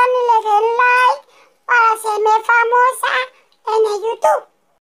y le den like para hacerme famosa.